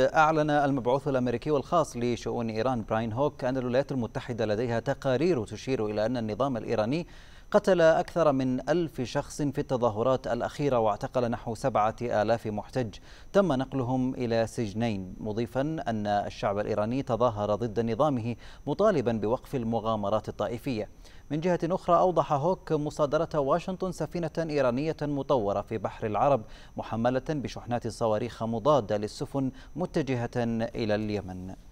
أعلن المبعوث الأمريكي الخاص لشؤون إيران براين هوك أن الولايات المتحدة لديها تقارير تشير إلى أن النظام الإيراني قتل أكثر من ألف شخص في التظاهرات الأخيرة واعتقل نحو سبعة آلاف محتج تم نقلهم إلى سجنين مضيفا أن الشعب الإيراني تظاهر ضد نظامه مطالبا بوقف المغامرات الطائفية من جهة أخرى أوضح هوك مصادرة واشنطن سفينة إيرانية مطورة في بحر العرب محملة بشحنات صواريخ مضادة للسفن متجهة إلى اليمن